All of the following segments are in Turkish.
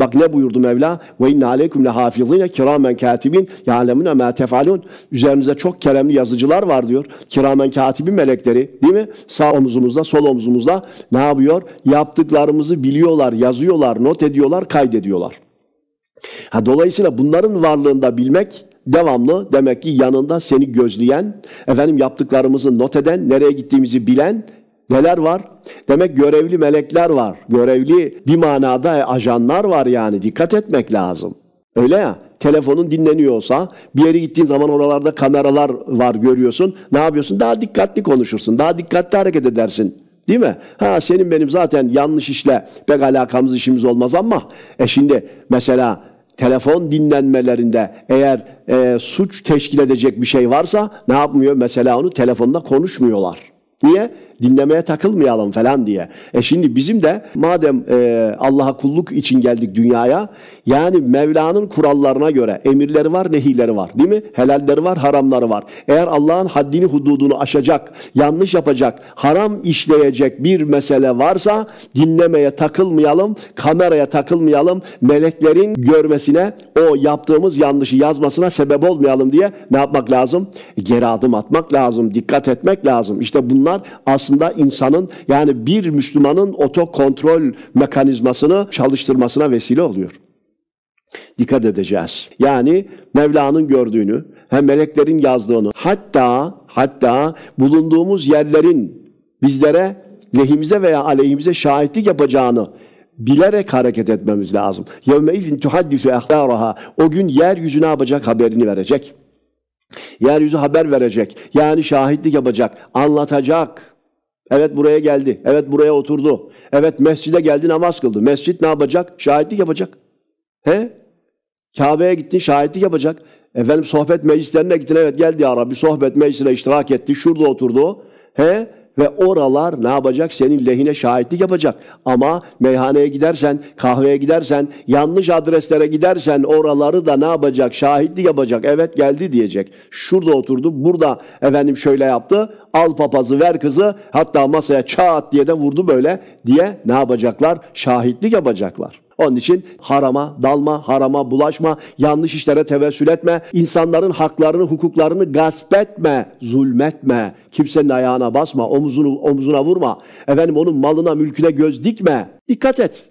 Bak ne buyurdu Mevla? Ve inne aleyküm lehafizine kiramen katibin ya'lemune ma tefalun. Üzerinize çok keremli yazıcılar var diyor. Kiramen katibin melekleri değil mi? Sağ omuzumuzda, sol omuzumuzda ne yapıyor? Yaptıklarımızı biliyorlar, yazıyorlar, not ediyorlar, kaydediyorlar. Ha, dolayısıyla bunların varlığında bilmek devamlı demek ki yanında seni gözleyen, efendim yaptıklarımızı not eden, nereye gittiğimizi bilen Neler var? Demek görevli melekler var. Görevli bir manada ajanlar var yani. Dikkat etmek lazım. Öyle ya telefonun dinleniyorsa bir yere gittiğin zaman oralarda kameralar var görüyorsun. Ne yapıyorsun? Daha dikkatli konuşursun. Daha dikkatli hareket edersin. Değil mi? Ha senin benim zaten yanlış işle pek alakamız işimiz olmaz ama e şimdi mesela telefon dinlenmelerinde eğer e, suç teşkil edecek bir şey varsa ne yapmıyor? Mesela onu telefonda konuşmuyorlar. Niye? dinlemeye takılmayalım falan diye. E şimdi bizim de madem e, Allah'a kulluk için geldik dünyaya yani Mevla'nın kurallarına göre emirleri var, nehirleri var değil mi? Helalleri var, haramları var. Eğer Allah'ın haddini hududunu aşacak, yanlış yapacak, haram işleyecek bir mesele varsa dinlemeye takılmayalım, kameraya takılmayalım, meleklerin görmesine, o yaptığımız yanlışı yazmasına sebep olmayalım diye ne yapmak lazım? Geri adım atmak lazım, dikkat etmek lazım. İşte bunlar aslında aslında insanın yani bir Müslümanın oto kontrol mekanizmasını çalıştırmasına vesile oluyor. Dikkat edeceğiz. Yani Mevla'nın gördüğünü, hem meleklerin yazdığını, hatta hatta bulunduğumuz yerlerin bizlere lehimize veya aleyhimize şahitlik yapacağını bilerek hareket etmemiz lazım. Yevme izin tuhaddisu ahbaraha. O gün yeryüzü ne yapacak? Haberini verecek. Yeryüzü haber verecek. Yani şahitlik yapacak, anlatacak. Evet buraya geldi. Evet buraya oturdu. Evet mescide geldi namaz kıldı. Mescit ne yapacak? Şahitlik yapacak. He? Kabe'ye gitti şahitlik yapacak. Efendim sohbet meclislerine gittin. Evet geldi ya Rabbi sohbet meclisine iştirak etti. Şurada oturdu. He? Ve oralar ne yapacak? Senin lehine şahitlik yapacak. Ama meyhaneye gidersen, kahveye gidersen, yanlış adreslere gidersen oraları da ne yapacak? Şahitlik yapacak. Evet geldi diyecek. Şurada oturdu, burada efendim şöyle yaptı. Al papazı, ver kızı. Hatta masaya çat diye de vurdu böyle diye ne yapacaklar? Şahitlik yapacaklar. Onun için harama dalma, harama bulaşma, yanlış işlere tevessül etme, insanların haklarını, hukuklarını gasp etme, zulmetme, kimsenin ayağına basma, omuzunu omuzuna vurma, efendim onun malına, mülküne göz dikme. Dikkat et.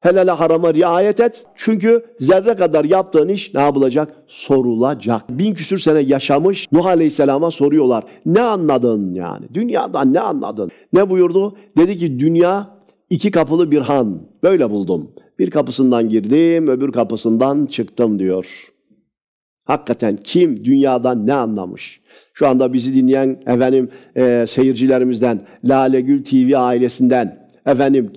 Helale harama riayet et. Çünkü zerre kadar yaptığın iş ne yapılacak? Sorulacak. Bin küsür sene yaşamış Nuh Aleyhisselam'a soruyorlar. Ne anladın yani? Dünyadan ne anladın? Ne buyurdu? Dedi ki dünya iki kapılı bir han. Böyle buldum. Bir kapısından girdim, öbür kapısından çıktım diyor. Hakikaten kim dünyadan ne anlamış? Şu anda bizi dinleyen efendim e, seyircilerimizden, Lale Gül TV ailesinden efendim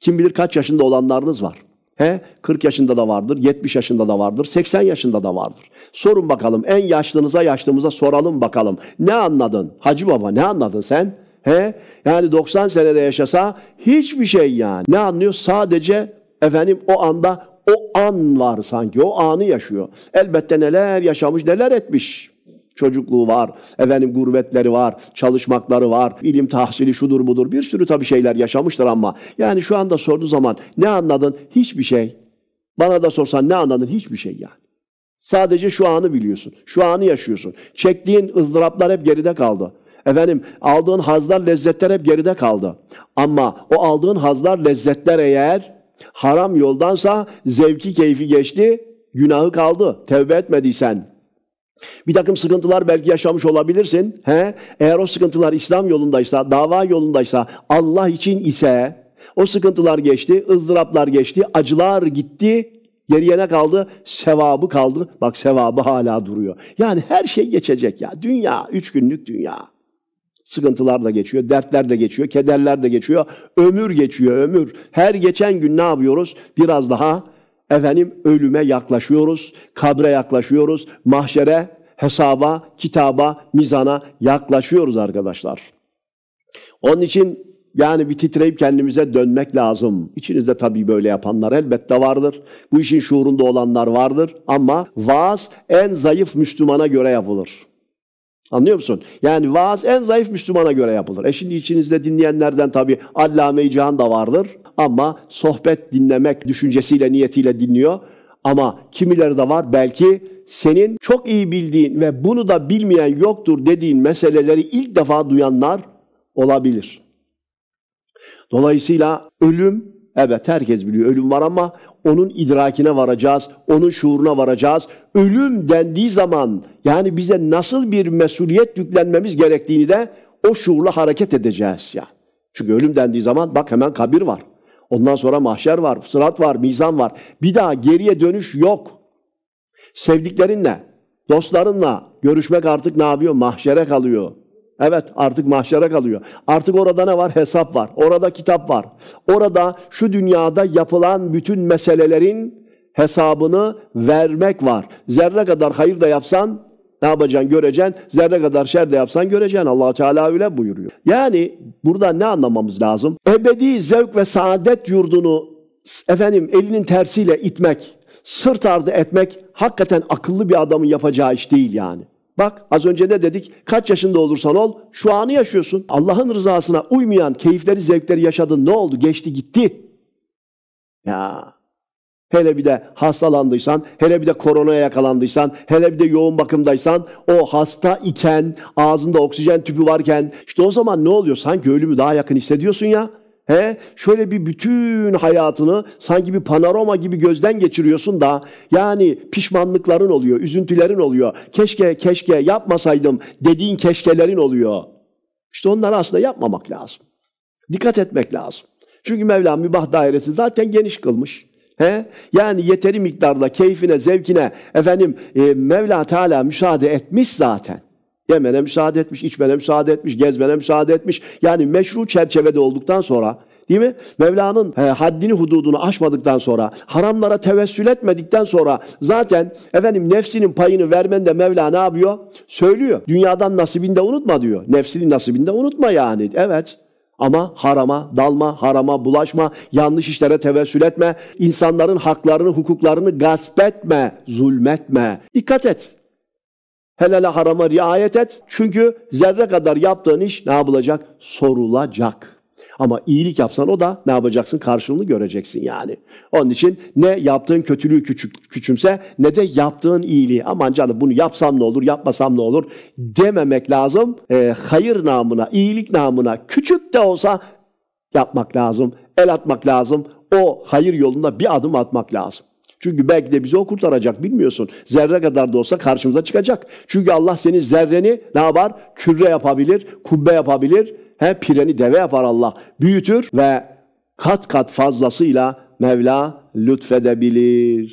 kim bilir kaç yaşında olanlarınız var. He? 40 yaşında da vardır, 70 yaşında da vardır, 80 yaşında da vardır. Sorun bakalım en yaşlınıza yaşlımıza soralım bakalım. Ne anladın? Hacı baba ne anladın sen? He? Yani 90 senede yaşasa hiçbir şey yani. Ne anlıyor? Sadece efendim o anda o an var sanki. O anı yaşıyor. Elbette neler yaşamış, neler etmiş. Çocukluğu var, efendim gurbetleri var, çalışmakları var, ilim tahsili şudur budur bir sürü tabii şeyler yaşamıştır ama yani şu anda sorduğu zaman ne anladın? Hiçbir şey. Bana da sorsan ne anladın? Hiçbir şey yani. Sadece şu anı biliyorsun. Şu anı yaşıyorsun. Çektiğin ızdıraplar hep geride kaldı. Efendim aldığın hazlar, lezzetler hep geride kaldı. Ama o aldığın hazlar, lezzetler eğer haram yoldansa zevki, keyfi geçti, günahı kaldı. Tevbe etmediysen. Bir takım sıkıntılar belki yaşamış olabilirsin. He? Eğer o sıkıntılar İslam yolundaysa, dava yolundaysa, Allah için ise o sıkıntılar geçti, ızdıraplar geçti, acılar gitti, Geriye ne kaldı? Sevabı kaldı. Bak sevabı hala duruyor. Yani her şey geçecek ya. Dünya, üç günlük dünya. Sıkıntılar da geçiyor, dertler de geçiyor, kederler de geçiyor. Ömür geçiyor, ömür. Her geçen gün ne yapıyoruz? Biraz daha efendim ölüme yaklaşıyoruz, kabre yaklaşıyoruz, mahşere, hesaba, kitaba, mizana yaklaşıyoruz arkadaşlar. Onun için yani bir titreyip kendimize dönmek lazım. İçinizde tabii böyle yapanlar elbette vardır. Bu işin şuurunda olanlar vardır ama vaaz en zayıf Müslümana göre yapılır. Anlıyor musun? Yani vaaz en zayıf Müslümana göre yapılır. E şimdi içinizde dinleyenlerden tabii Allame-i Cihan da vardır. Ama sohbet dinlemek düşüncesiyle, niyetiyle dinliyor. Ama kimileri de var belki senin çok iyi bildiğin ve bunu da bilmeyen yoktur dediğin meseleleri ilk defa duyanlar olabilir. Dolayısıyla ölüm evet herkes biliyor ölüm var ama onun idrakine varacağız, onun şuuruna varacağız. Ölüm dendiği zaman yani bize nasıl bir mesuliyet yüklenmemiz gerektiğini de o şuurla hareket edeceğiz ya. Çünkü ölüm dendiği zaman bak hemen kabir var. Ondan sonra mahşer var, sırat var, mizan var. Bir daha geriye dönüş yok. Sevdiklerinle, dostlarınla görüşmek artık ne yapıyor? Mahşere kalıyor. Evet artık mahşere kalıyor. Artık orada ne var? Hesap var. Orada kitap var. Orada şu dünyada yapılan bütün meselelerin hesabını vermek var. Zerre kadar hayır da yapsan ne yapacaksın göreceksin. Zerre kadar şer de yapsan göreceksin. allah Teala öyle buyuruyor. Yani burada ne anlamamız lazım? Ebedi zevk ve saadet yurdunu efendim elinin tersiyle itmek, sırt ardı etmek hakikaten akıllı bir adamın yapacağı iş değil yani. Bak az önce ne dedik? Kaç yaşında olursan ol şu anı yaşıyorsun. Allah'ın rızasına uymayan keyifleri, zevkleri yaşadın. Ne oldu? Geçti gitti. Ya hele bir de hastalandıysan, hele bir de koronaya yakalandıysan, hele bir de yoğun bakımdaysan, o hasta iken, ağzında oksijen tüpü varken işte o zaman ne oluyor? Sanki ölümü daha yakın hissediyorsun ya. He? Şöyle bir bütün hayatını sanki bir panorama gibi gözden geçiriyorsun da yani pişmanlıkların oluyor, üzüntülerin oluyor. Keşke keşke yapmasaydım dediğin keşkelerin oluyor. İşte onları aslında yapmamak lazım. Dikkat etmek lazım. Çünkü Mevla mübah dairesi zaten geniş kılmış. He? Yani yeteri miktarda keyfine, zevkine efendim e, Mevla Teala müsaade etmiş zaten. Yemene müsaade etmiş, içmene müsaade etmiş, gezmene müsaade etmiş. Yani meşru çerçevede olduktan sonra Değil mi? Mevla'nın e, haddini hududunu aşmadıktan sonra, haramlara tevessül etmedikten sonra zaten efendim nefsinin payını vermen de Mevla ne yapıyor? Söylüyor. Dünyadan nasibinde unutma diyor. Nefsinin nasibinde unutma yani. Evet. Ama harama dalma, harama bulaşma, yanlış işlere tevessül etme, insanların haklarını, hukuklarını gasp etme, zulmetme. Dikkat et. Helale harama riayet et. Çünkü zerre kadar yaptığın iş ne yapılacak? Sorulacak. Ama iyilik yapsan o da ne yapacaksın? Karşılığını göreceksin yani. Onun için ne yaptığın kötülüğü küçük, küçümse ne de yaptığın iyiliği. Aman canım bunu yapsam ne olur, yapmasam ne olur dememek lazım. E, hayır namına, iyilik namına küçük de olsa yapmak lazım, el atmak lazım. O hayır yolunda bir adım atmak lazım. Çünkü belki de bizi o kurtaracak bilmiyorsun. Zerre kadar da olsa karşımıza çıkacak. Çünkü Allah senin zerreni ne yapar? Küre yapabilir, kubbe yapabilir. He pireni deve yapar Allah. Büyütür ve kat kat fazlasıyla Mevla lütfedebilir.